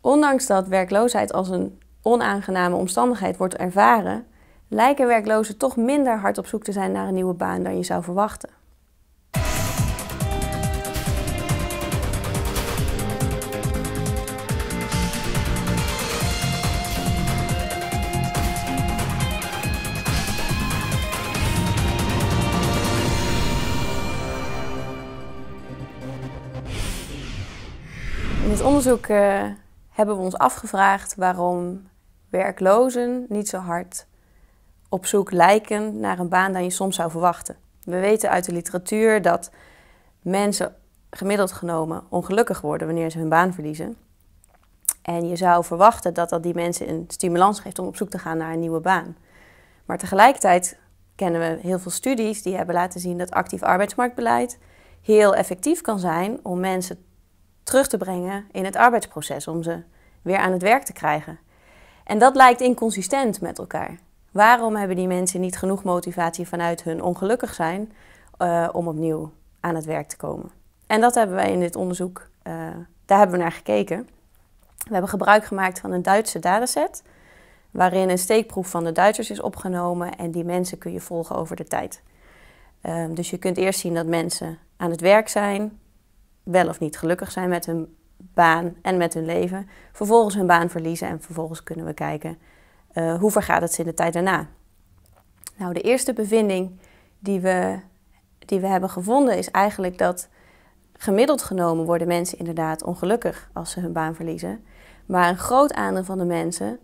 Ondanks dat werkloosheid als een onaangename omstandigheid wordt ervaren, lijken werklozen toch minder hard op zoek te zijn naar een nieuwe baan dan je zou verwachten. In dit onderzoek eh, hebben we ons afgevraagd waarom werklozen niet zo hard op zoek lijken naar een baan dan je soms zou verwachten. We weten uit de literatuur dat mensen gemiddeld genomen ongelukkig worden wanneer ze hun baan verliezen. En je zou verwachten dat dat die mensen een stimulans geeft om op zoek te gaan naar een nieuwe baan. Maar tegelijkertijd kennen we heel veel studies die hebben laten zien dat actief arbeidsmarktbeleid heel effectief kan zijn om mensen terug te brengen in het arbeidsproces, om ze weer aan het werk te krijgen. En dat lijkt inconsistent met elkaar. Waarom hebben die mensen niet genoeg motivatie vanuit hun ongelukkig zijn eh, om opnieuw aan het werk te komen? En dat hebben wij in dit onderzoek, eh, daar hebben we naar gekeken. We hebben gebruik gemaakt van een Duitse dataset, waarin een steekproef van de Duitsers is opgenomen en die mensen kun je volgen over de tijd. Ehm, dus je kunt eerst zien dat mensen aan het werk zijn, wel of niet gelukkig zijn met hun baan en met hun leven. Vervolgens hun baan verliezen en vervolgens kunnen we kijken uh, hoe vergaat het ze in de tijd daarna. Nou, de eerste bevinding die we, die we hebben gevonden is eigenlijk dat gemiddeld genomen worden mensen inderdaad ongelukkig als ze hun baan verliezen. Maar een groot aandeel van de mensen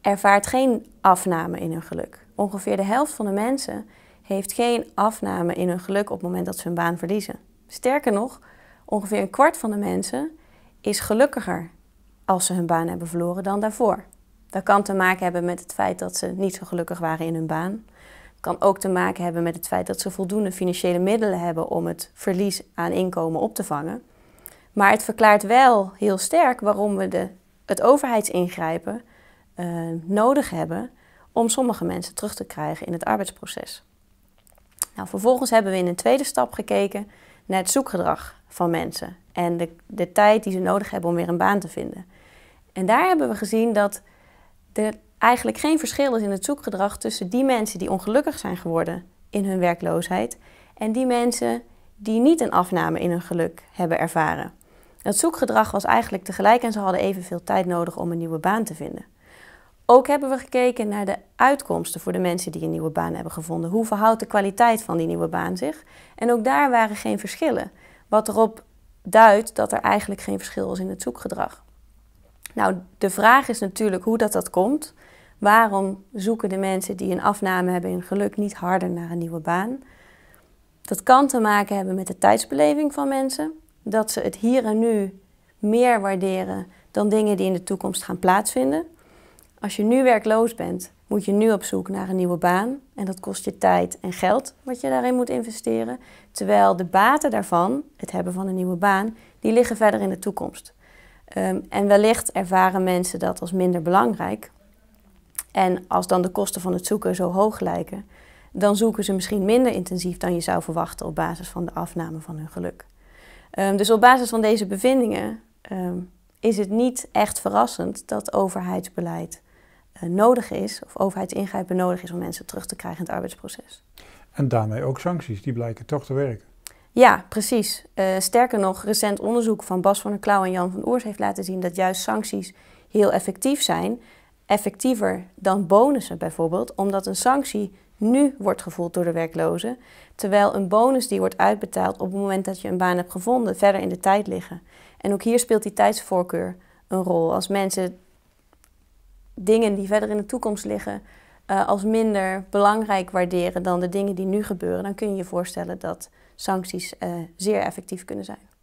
ervaart geen afname in hun geluk. Ongeveer de helft van de mensen heeft geen afname in hun geluk op het moment dat ze hun baan verliezen. Sterker nog, ongeveer een kwart van de mensen is gelukkiger als ze hun baan hebben verloren dan daarvoor. Dat kan te maken hebben met het feit dat ze niet zo gelukkig waren in hun baan. Kan ook te maken hebben met het feit dat ze voldoende financiële middelen hebben om het verlies aan inkomen op te vangen. Maar het verklaart wel heel sterk waarom we de, het overheidsingrijpen uh, nodig hebben om sommige mensen terug te krijgen in het arbeidsproces. Nou, vervolgens hebben we in een tweede stap gekeken naar het zoekgedrag van mensen. En de, de tijd die ze nodig hebben om weer een baan te vinden. En daar hebben we gezien dat er eigenlijk geen verschil is in het zoekgedrag tussen die mensen die ongelukkig zijn geworden in hun werkloosheid en die mensen die niet een afname in hun geluk hebben ervaren. Het zoekgedrag was eigenlijk tegelijk en ze hadden evenveel tijd nodig om een nieuwe baan te vinden. Ook hebben we gekeken naar de uitkomsten voor de mensen die een nieuwe baan hebben gevonden. Hoe verhoudt de kwaliteit van die nieuwe baan zich? En ook daar waren geen verschillen. Wat erop duidt dat er eigenlijk geen verschil is in het zoekgedrag. Nou, de vraag is natuurlijk hoe dat, dat komt. Waarom zoeken de mensen die een afname hebben in geluk niet harder naar een nieuwe baan? Dat kan te maken hebben met de tijdsbeleving van mensen. Dat ze het hier en nu meer waarderen dan dingen die in de toekomst gaan plaatsvinden. Als je nu werkloos bent, moet je nu op zoek naar een nieuwe baan. En dat kost je tijd en geld wat je daarin moet investeren. Terwijl de baten daarvan, het hebben van een nieuwe baan, die liggen verder in de toekomst. Ehm, en wellicht ervaren mensen dat als minder belangrijk. En als dan de kosten van het zoeken zo hoog lijken, dan zoeken ze misschien minder intensief dan je zou verwachten op basis van de afname van hun geluk. Ehm, dus op basis van deze bevindingen ehm, is het niet echt verrassend dat overheidsbeleid eh, nodig is, of overheidsingrijpen nodig is om mensen terug te krijgen in het arbeidsproces. En daarmee ook sancties, die blijken toch te werken. Ja, precies. Eh, sterker nog, recent onderzoek van Bas van der Klauw en Jan van Oers heeft laten zien dat juist sancties heel effectief zijn. Effectiever dan bonussen bijvoorbeeld, omdat een sanctie nu wordt gevoeld door de werklozen, terwijl een bonus die wordt uitbetaald op het moment dat je een baan hebt gevonden, verder in de tijd liggen. En ook hier speelt die tijdsvoorkeur een rol. Als mensen dingen die verder in de toekomst liggen eh, als minder belangrijk waarderen dan de dingen die nu gebeuren, dan kun je je voorstellen dat sancties eh, zeer effectief kunnen zijn.